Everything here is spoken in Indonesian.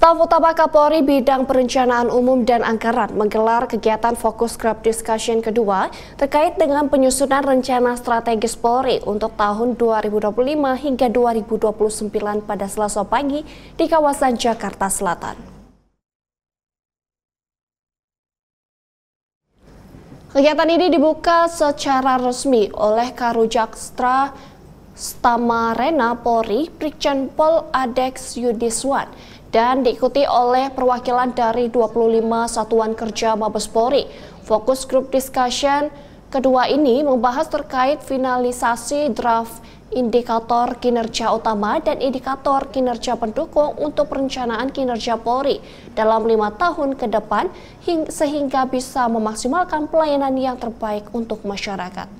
Staf Utama Kapolri Bidang Perencanaan Umum dan Anggaran menggelar kegiatan fokus group discussion kedua terkait dengan penyusunan rencana strategis Polri untuk tahun 2025 hingga 2029 pada Selasa pagi di kawasan Jakarta Selatan. Kegiatan ini dibuka secara resmi oleh Karujakstra Stamarena Polri, Brigjen Pol Adex Yudiswan, dan diikuti oleh perwakilan dari 25 satuan kerja Mabes Polri. Fokus grup discussion kedua ini membahas terkait finalisasi draft indikator kinerja utama dan indikator kinerja pendukung untuk perencanaan kinerja Polri dalam lima tahun ke depan sehingga bisa memaksimalkan pelayanan yang terbaik untuk masyarakat.